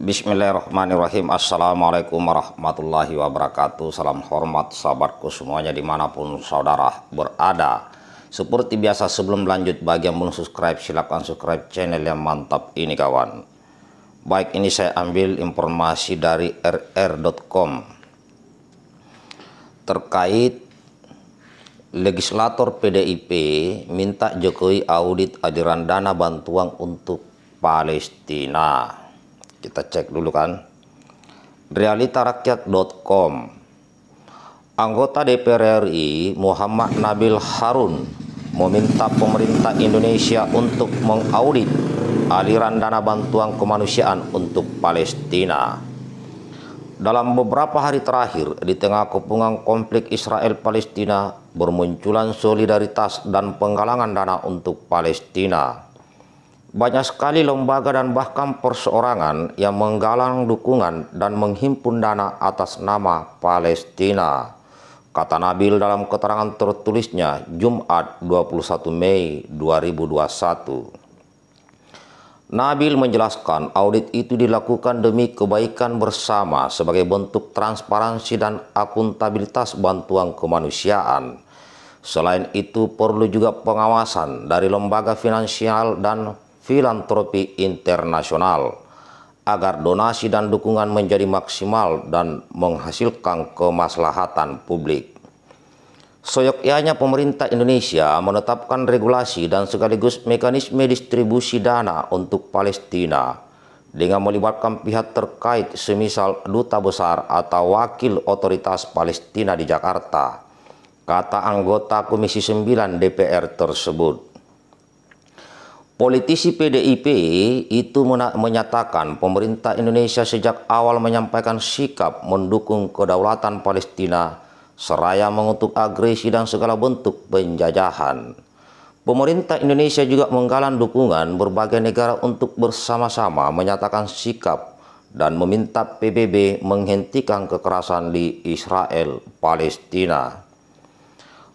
Bismillahirrahmanirrahim Assalamualaikum warahmatullahi wabarakatuh Salam hormat sahabatku semuanya dimanapun saudara berada Seperti biasa sebelum lanjut bagi yang belum subscribe silahkan subscribe channel yang mantap ini kawan Baik ini saya ambil informasi dari rr.com Terkait legislator PDIP minta Jokowi audit aliran dana bantuan untuk Palestina kita cek dulu kan realitarakyat.com anggota DPR RI Muhammad Nabil Harun meminta pemerintah Indonesia untuk mengaudit aliran dana bantuan kemanusiaan untuk Palestina dalam beberapa hari terakhir di tengah kepungan konflik Israel-Palestina bermunculan solidaritas dan penggalangan dana untuk Palestina banyak sekali lembaga dan bahkan perseorangan yang menggalang dukungan dan menghimpun dana atas nama Palestina. Kata Nabil dalam keterangan tertulisnya Jumat 21 Mei 2021. Nabil menjelaskan audit itu dilakukan demi kebaikan bersama sebagai bentuk transparansi dan akuntabilitas bantuan kemanusiaan. Selain itu perlu juga pengawasan dari lembaga finansial dan filantropi internasional agar donasi dan dukungan menjadi maksimal dan menghasilkan kemaslahatan publik. Seyogyanya pemerintah Indonesia menetapkan regulasi dan sekaligus mekanisme distribusi dana untuk Palestina dengan melibatkan pihak terkait semisal duta besar atau wakil otoritas Palestina di Jakarta, kata anggota Komisi 9 DPR tersebut. Politisi PDIP itu menyatakan pemerintah Indonesia sejak awal menyampaikan sikap mendukung kedaulatan Palestina seraya mengutuk agresi dan segala bentuk penjajahan. Pemerintah Indonesia juga menggalang dukungan berbagai negara untuk bersama-sama menyatakan sikap dan meminta PBB menghentikan kekerasan di Israel Palestina.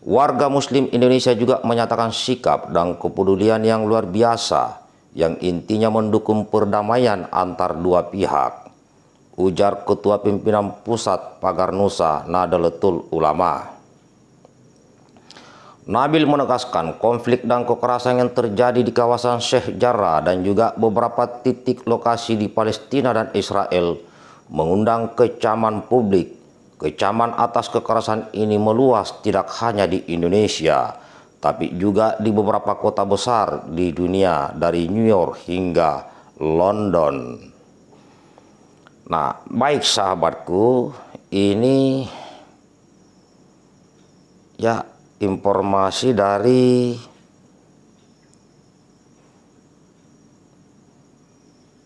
Warga Muslim Indonesia juga menyatakan sikap dan kepedulian yang luar biasa, yang intinya mendukung perdamaian antar dua pihak, ujar Ketua Pimpinan Pusat Pagar Nusa Nadalatul Ulama. Nabil menegaskan konflik dan kekerasan yang terjadi di kawasan Sheikh Jarrah dan juga beberapa titik lokasi di Palestina dan Israel mengundang kecaman publik Kecaman atas kekerasan ini meluas tidak hanya di Indonesia, tapi juga di beberapa kota besar di dunia dari New York hingga London. Nah, baik sahabatku, ini ya informasi dari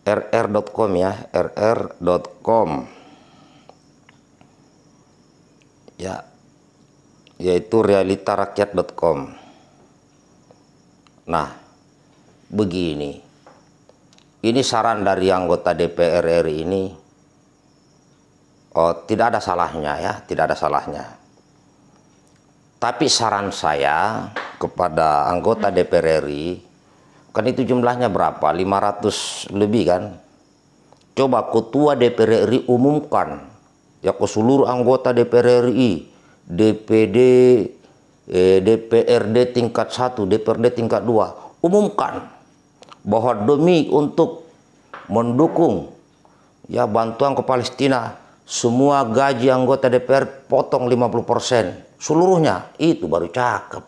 rr.com ya, rr.com ya yaitu realitarakyat.com nah begini ini saran dari anggota DPR RI ini oh, tidak ada salahnya ya tidak ada salahnya tapi saran saya kepada anggota DPR RI kan itu jumlahnya berapa 500 lebih kan coba ketua DPR RI umumkan Ya ke seluruh anggota DPR RI, DPD, eh, DPRD tingkat 1, DPRD tingkat 2, umumkan bahwa demi untuk mendukung ya bantuan ke Palestina, semua gaji anggota DPR potong 50% seluruhnya. Itu baru cakep.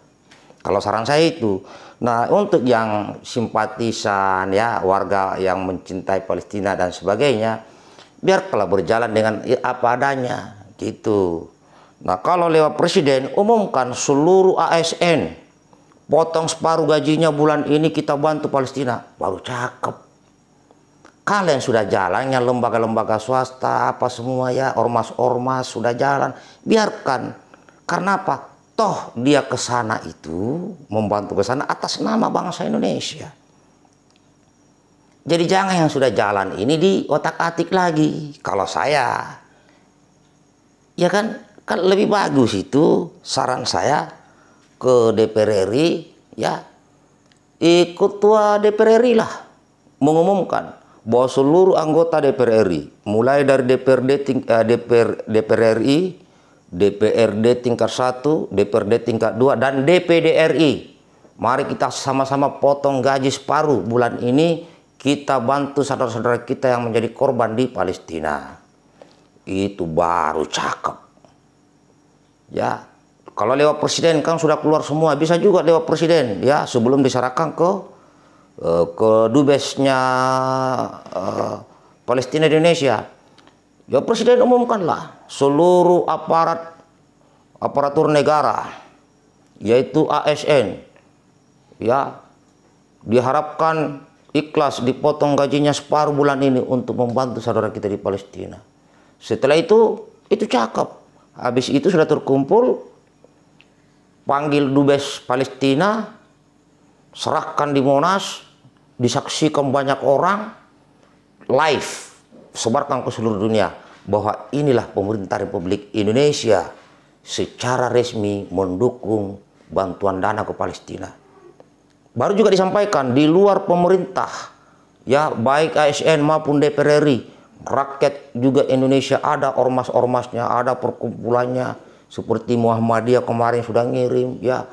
Kalau saran saya itu. Nah, untuk yang simpatisan ya, warga yang mencintai Palestina dan sebagainya, biarlah berjalan dengan apa adanya gitu. Nah kalau lewat presiden umumkan seluruh ASN potong separuh gajinya bulan ini kita bantu Palestina baru cakep. Kalian sudah jalan yang lembaga-lembaga swasta apa semua ya ormas-ormas sudah jalan biarkan karena apa toh dia ke sana itu membantu ke sana atas nama bangsa Indonesia. Jadi jangan yang sudah jalan ini di otak-atik lagi. Kalau saya, ya kan, kan lebih bagus itu saran saya ke DPR RI, ya ikut tua DPR RI lah mengumumkan bahwa seluruh anggota DPR RI, mulai dari DPRD ting, eh, DPR, DPR RI, DPRD tingkat 1, DPRD tingkat 2, dan DPD RI. Mari kita sama-sama potong gaji separuh bulan ini kita bantu saudara-saudara kita yang menjadi korban di Palestina. Itu baru cakep. Ya, kalau lewat presiden kan sudah keluar semua, bisa juga lewat presiden ya sebelum diserahkan ke uh, ke dubesnya uh, Palestina Indonesia. Ya presiden umumkanlah seluruh aparat aparatur negara yaitu ASN ya diharapkan ikhlas dipotong gajinya separuh bulan ini untuk membantu saudara kita di Palestina. Setelah itu, itu cakep. Habis itu sudah terkumpul, panggil dubes Palestina, serahkan di Monas, disaksikan banyak orang, live, sebarkan ke seluruh dunia bahwa inilah pemerintah Republik Indonesia secara resmi mendukung bantuan dana ke Palestina. Baru juga disampaikan di luar pemerintah ya baik ASN maupun DPR RI, rakyat juga Indonesia ada ormas-ormasnya, ada perkumpulannya seperti Muhammadiyah kemarin sudah ngirim ya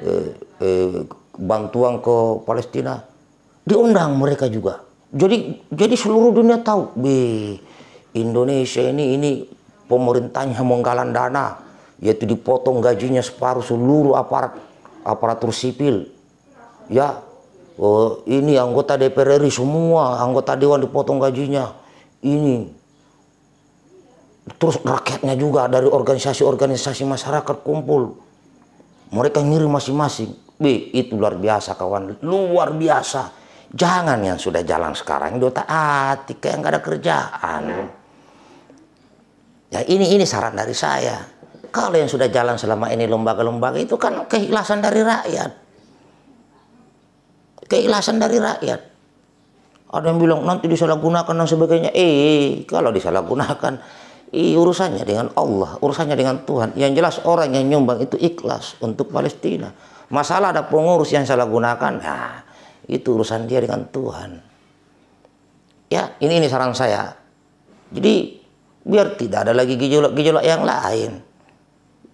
eh, eh, bantuan ke Palestina. Diundang mereka juga. Jadi jadi seluruh dunia tahu, be Indonesia ini ini pemerintahnya menggalang dana, yaitu dipotong gajinya separuh seluruh aparat aparatur sipil ya oh, ini anggota DPR RI semua anggota dewan dipotong gajinya ini terus rakyatnya juga dari organisasi-organisasi masyarakat kumpul mereka ngirim masing-masing B, itu luar biasa kawan luar biasa jangan yang sudah jalan sekarang tak hati kayak nggak ada kerjaan ya ini ini saran dari saya kalau yang sudah jalan selama ini lembaga-lembaga itu kan keikhlasan dari rakyat keikhlasan dari rakyat. Ada yang bilang nanti disalahgunakan dan sebagainya. Eh, kalau disalahgunakan, eh, urusannya dengan Allah, urusannya dengan Tuhan. Yang jelas orang yang nyumbang itu ikhlas untuk Palestina. Masalah ada pengurus yang salah gunakan, nah, itu urusan dia dengan Tuhan. Ya, ini ini saran saya. Jadi biar tidak ada lagi gejolak-gejolak yang lain.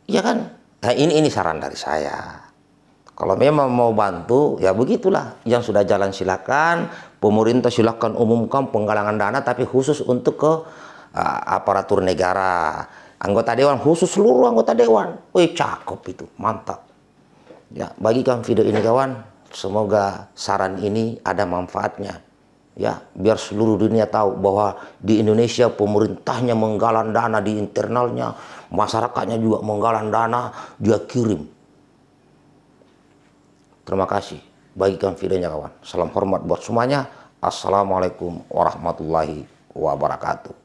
Ya kan? Nah, ini ini saran dari saya. Kalau memang mau bantu, ya begitulah. Yang sudah jalan silakan, pemerintah silakan umumkan penggalangan dana, tapi khusus untuk ke uh, aparatur negara, anggota dewan, khusus seluruh anggota dewan. Wih, cakep itu, mantap. Ya, bagikan video ini kawan. Semoga saran ini ada manfaatnya. Ya, biar seluruh dunia tahu bahwa di Indonesia pemerintahnya menggalang dana di internalnya, masyarakatnya juga menggalang dana, dia kirim Terima kasih. Bagikan videonya kawan. Salam hormat buat semuanya. Assalamualaikum warahmatullahi wabarakatuh.